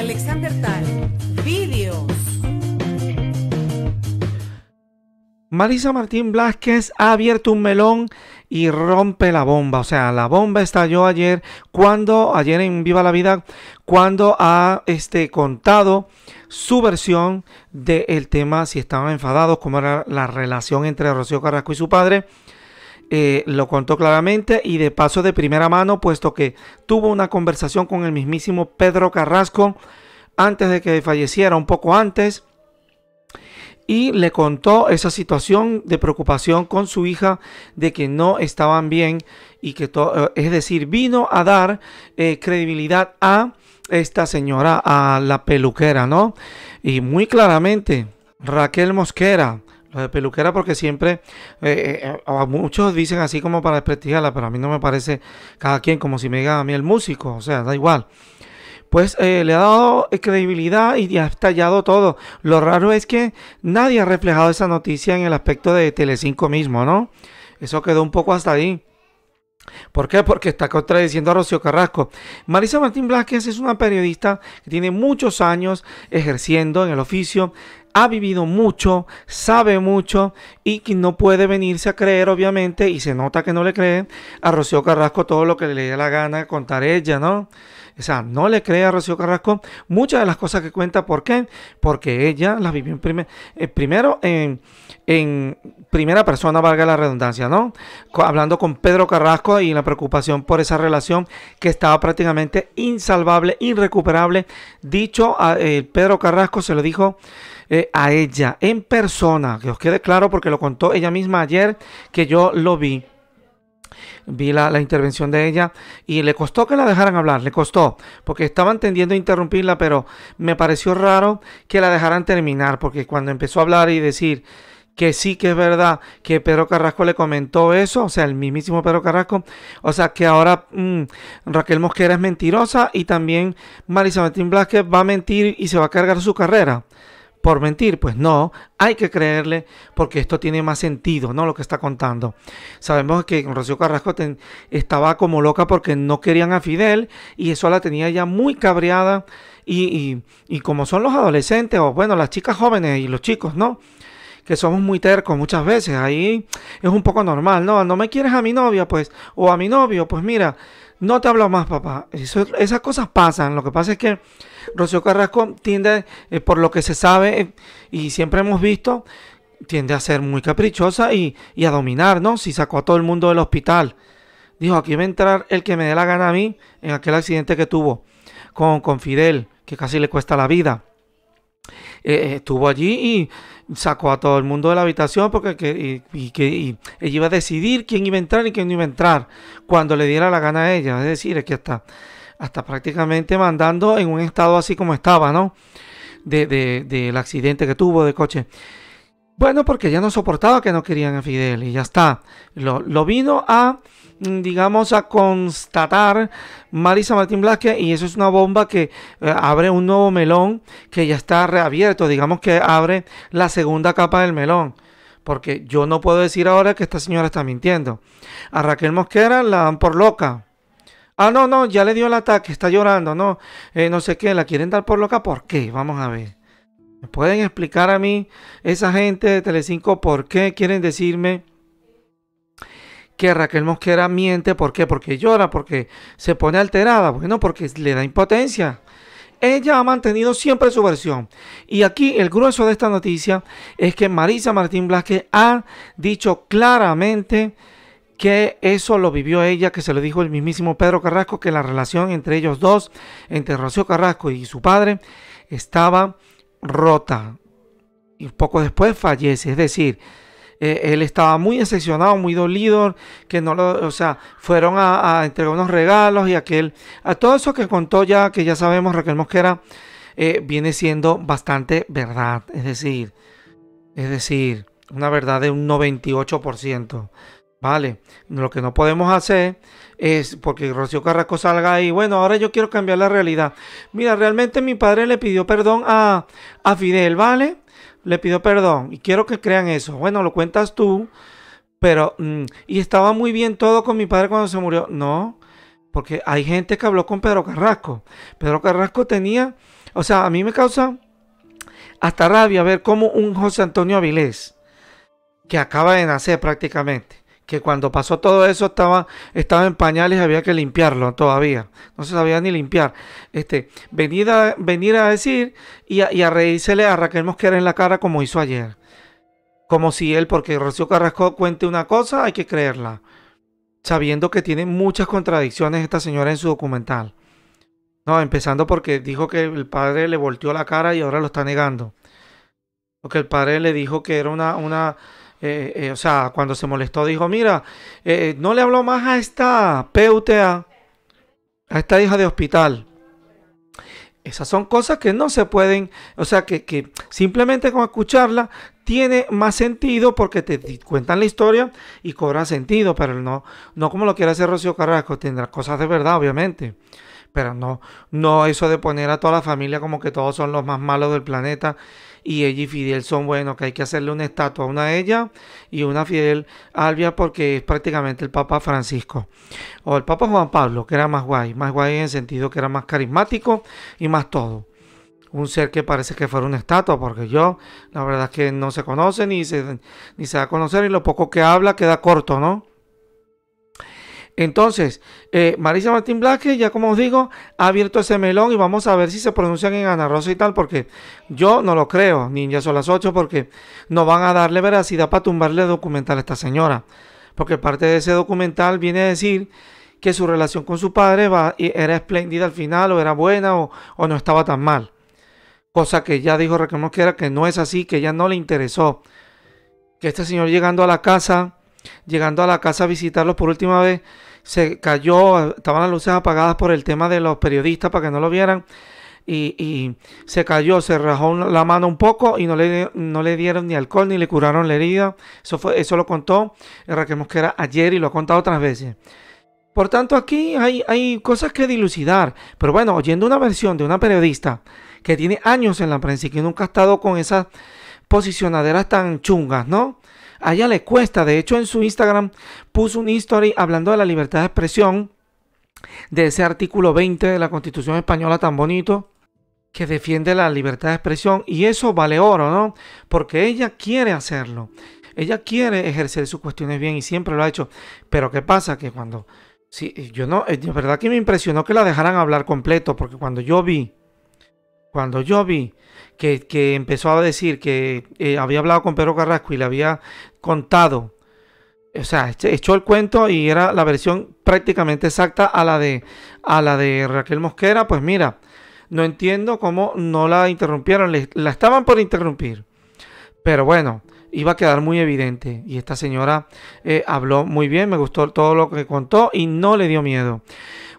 Alexander Tal. Videos. Marisa Martín Blasquez ha abierto un melón y rompe la bomba. O sea, la bomba estalló ayer cuando, ayer en Viva la Vida, cuando ha este, contado su versión del el tema si estaban enfadados, cómo era la relación entre Rocío Carrasco y su padre. Eh, lo contó claramente y de paso de primera mano, puesto que tuvo una conversación con el mismísimo Pedro Carrasco antes de que falleciera, un poco antes, y le contó esa situación de preocupación con su hija de que no estaban bien y que todo, eh, es decir, vino a dar eh, credibilidad a esta señora, a la peluquera, ¿no? Y muy claramente, Raquel Mosquera, lo de peluquera porque siempre, eh, eh, eh, a muchos dicen así como para desprestigiarla, pero a mí no me parece cada quien como si me diga a mí el músico, o sea, da igual. Pues le ha dado credibilidad y ha estallado todo. Lo raro es que nadie ha reflejado esa noticia en el aspecto de Telecinco mismo, ¿no? Eso quedó un poco hasta ahí. ¿Por qué? Porque está contradiciendo a Rocío Carrasco. Marisa Martín Blasquez es una periodista que tiene muchos años ejerciendo en el oficio, ha vivido mucho, sabe mucho y no puede venirse a creer, obviamente, y se nota que no le cree a Rocío Carrasco todo lo que le dé la gana de contar ella, ¿no? O sea, no le cree a Rocío Carrasco muchas de las cosas que cuenta. ¿Por qué? Porque ella las vivió en eh, primero en primera persona, valga la redundancia, ¿no? Hablando con Pedro Carrasco y la preocupación por esa relación que estaba prácticamente insalvable, irrecuperable. Dicho, a, eh, Pedro Carrasco se lo dijo eh, a ella en persona, que os quede claro porque lo contó ella misma ayer que yo lo vi vi la, la, intervención de ella y le costó que la dejaran hablar, le costó, porque estaban tendiendo interrumpirla, pero me pareció raro que la dejaran terminar, porque cuando empezó a hablar y decir, que sí que es verdad que Pedro Carrasco le comentó eso, o sea, el mismísimo Pedro Carrasco, o sea, que ahora mm, Raquel Mosquera es mentirosa y también Marisa Martín Blasquez va a mentir y se va a cargar su carrera por mentir. Pues no, hay que creerle porque esto tiene más sentido, ¿no? Lo que está contando. Sabemos que Rocío Carrasco estaba como loca porque no querían a Fidel y eso la tenía ya muy cabreada. Y, y como son los adolescentes, o bueno, las chicas jóvenes y los chicos, ¿no? que somos muy tercos muchas veces. Ahí es un poco normal, ¿no? No me quieres a mi novia, pues, o a mi novio, pues mira, no te hablo más, papá. esas cosas pasan. Lo que pasa es que Rocío Carrasco tiende, eh, por lo que se sabe eh, y siempre hemos visto, tiende a ser muy caprichosa y, a dominar, ¿no? Si sacó a todo el mundo del hospital. Dijo, aquí va a entrar el que me dé la gana a mí en aquel accidente que tuvo con, con Fidel, que casi le cuesta la vida. Eh, eh, estuvo allí y sacó a todo el mundo de la habitación porque que, ella iba a decidir quién iba a entrar y quién no iba a entrar cuando le diera la gana a ella. Es decir, es que hasta, hasta prácticamente mandando en un estado así como estaba, ¿no? del accidente que tuvo de coche. Bueno, porque ya no soportaba que no querían a Fidel y ya está. Lo, vino a, mm, digamos, a constatar Marisa Martín Blasque y eso es una bomba que eh, abre un nuevo melón que ya está reabierto, digamos que abre la segunda capa del melón. Porque yo no puedo decir ahora que esta señora está mintiendo. A Raquel Mosquera la dan por loca. Ah, no, no, ya le dio el ataque, está llorando, no, eh, no sé qué, la quieren dar por loca, ¿por qué? Vamos a ver pueden explicar a mí, esa gente de Telecinco, por qué quieren decirme que Raquel Mosquera miente? ¿Por qué? Porque llora, porque se pone alterada. Bueno, porque le da impotencia. Ella ha mantenido siempre su versión. Y aquí el grueso de esta noticia es que Marisa Martín Blasque ha dicho claramente que eso lo vivió ella, que se lo dijo el mismísimo Pedro Carrasco, que la relación entre ellos dos, entre Rocío Carrasco y su padre, estaba rota y poco después fallece. Es decir, eh, él estaba muy decepcionado, muy dolido, que no lo, o sea, fueron a, entregar unos regalos y aquel, a todo eso que contó ya, que ya sabemos Raquel Mosquera, eh, viene siendo bastante verdad. Es decir, es decir, una verdad de un 98%. Vale, lo que no podemos hacer es porque Rocío Carrasco salga ahí, bueno, ahora yo quiero cambiar la realidad. Mira, realmente mi padre le pidió perdón a, Fidel, ¿vale? Le pidió perdón y quiero que crean eso. Bueno, lo cuentas tú, pero... Mm, y estaba muy bien todo con mi padre cuando se murió. No, porque hay gente que habló con Pedro Carrasco. Pedro Carrasco tenía, o sea, a mí me causa hasta rabia ver cómo un José Antonio Avilés, que acaba de nacer prácticamente, que cuando pasó todo eso estaba, estaba en pañales, había que limpiarlo todavía. No se sabía ni limpiar. Este, venir, a, venir a decir y a, a reírsele a Raquel Mosquera en la cara como hizo ayer. Como si él, porque Rocío Carrasco cuente una cosa, hay que creerla. Sabiendo que tiene muchas contradicciones esta señora en su documental. No, empezando porque dijo que el padre le volteó la cara y ahora lo está negando. Porque el padre le dijo que era una, una eh, eh, o sea, cuando se molestó dijo, mira, eh, no le hablo más a esta PUTA, a esta hija de hospital. Esas son cosas que no se pueden, o sea, que, simplemente con escucharla tiene más sentido porque te cuentan la historia y cobra sentido, pero no, no como lo quiere hacer Rocío Carrasco, tendrá cosas de verdad, obviamente. Pero no, no eso de poner a toda la familia como que todos son los más malos del planeta y ella y Fidel son buenos, que hay que hacerle una estatua, a una ella y una a Fidel Albia porque es prácticamente el Papa Francisco. O el Papa Juan Pablo, que era más guay, más guay en el sentido que era más carismático y más todo un ser que parece que fuera una estatua, porque yo, la verdad es que no se conoce ni se, ni se da a conocer y lo poco que habla queda corto, ¿no? Entonces, eh, Marisa Martín Blasque, ya como os digo, ha abierto ese melón y vamos a ver si se pronuncian en Ana Rosa y tal, porque yo no lo creo, ni ya son las ocho, porque no van a darle veracidad para tumbarle documental a esta señora. Porque parte de ese documental viene a decir que su relación con su padre era espléndida al final, o era buena, o, no estaba tan mal. Cosa que ya dijo Raquel era que no es así, que ya no le interesó. Que este señor llegando a la casa, llegando a la casa a visitarlos por última vez, se cayó, estaban las luces apagadas por el tema de los periodistas para que no lo vieran. Y, se cayó, se rajó la mano un poco y no le, no le dieron ni alcohol ni le curaron la herida. Eso, fue, eso lo contó Raquel Mosquera ayer y lo ha contado otras veces. Por tanto, aquí hay, hay cosas que dilucidar. Pero bueno, oyendo una versión de una periodista que tiene años en la prensa y que nunca ha estado con esas posicionaderas tan chungas, ¿no? A ella le cuesta, de hecho en su Instagram puso un history hablando de la libertad de expresión, de ese artículo 20 de la Constitución española tan bonito que defiende la libertad de expresión y eso vale oro, ¿no? Porque ella quiere hacerlo. Ella quiere ejercer sus cuestiones bien y siempre lo ha hecho. Pero ¿qué pasa? Que cuando... Sí, yo no, de verdad que me impresionó que la dejaran hablar completo, porque cuando yo vi cuando yo vi que, empezó a decir que eh, había hablado con Pedro Carrasco y le había contado, o sea, este, echó el cuento y era la versión prácticamente exacta a la de, la de Raquel Mosquera, pues mira, no entiendo cómo no la interrumpieron, la estaban por interrumpir. Pero bueno, iba a quedar muy evidente. Y esta señora eh, habló muy bien, me gustó todo lo que contó y no le dio miedo.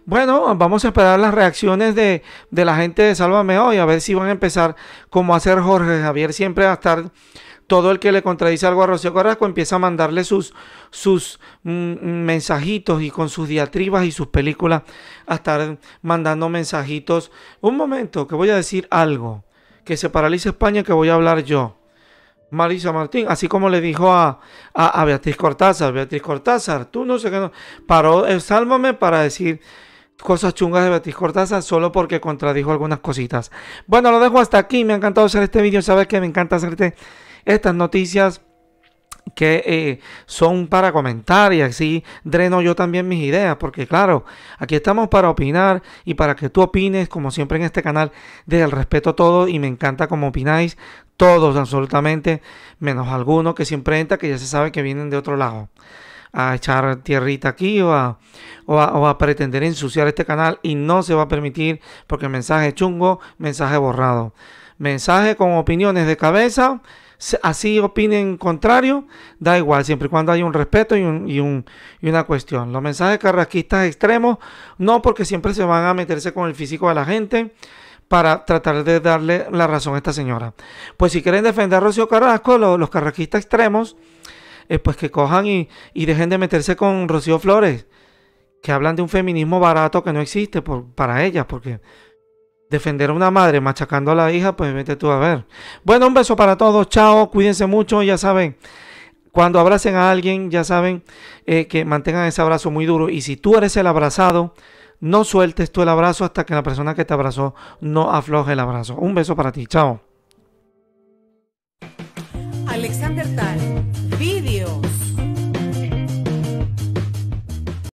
Bueno, vamos a esperar las reacciones de, la gente de Sálvame hoy, a ver si van a empezar como hacer Jorge Javier siempre a estar todo el que le contradice algo a Rocío Carrasco empieza a mandarle sus, sus mm, mm, mensajitos y con sus diatribas y sus películas a estar mandando mensajitos. Un momento, que voy a decir algo. Que se paralice España, que voy a hablar yo. Marisa Martín, así como le dijo a, a, Beatriz Cortázar, Beatriz Cortázar, tú no sé qué, no, paró eh, sálvame para decir cosas chungas de Beatriz Cortázar solo porque contradijo algunas cositas. Bueno, lo dejo hasta aquí. Me ha encantado hacer este vídeo. Sabes que me encanta hacerte estas noticias que eh, son para comentar y así dreno yo también mis ideas, porque claro, aquí estamos para opinar y para que tú opines, como siempre en este canal, del respeto a todo y me encanta como opináis todos absolutamente, menos alguno que siempre entra, que ya se sabe que vienen de otro lado a echar tierrita aquí o a, pretender ensuciar este canal y no se va a permitir porque mensaje chungo, mensaje borrado. Mensaje con opiniones de cabeza así opinen contrario, da igual, siempre y cuando hay un respeto y, un, una cuestión. Los mensajes carrasquistas extremos, no porque siempre se van a meterse con el físico de la gente para tratar de darle la razón a esta señora. Pues si quieren defender a Rocío Carrasco, los carrasquistas extremos, eh, pues que cojan y, dejen de meterse con Rocío Flores, que hablan de un feminismo barato que no existe para ellas, porque defender a una madre machacando a la hija, pues vete tú a ver. Bueno, un beso para todos, chao, cuídense mucho, ya saben cuando abracen a alguien, ya saben eh, que mantengan ese abrazo muy duro. Y si tú eres el abrazado, no sueltes tú el abrazo hasta que la persona que te abrazó no afloje el abrazo. Un beso para ti. Chao. Alexander Tal.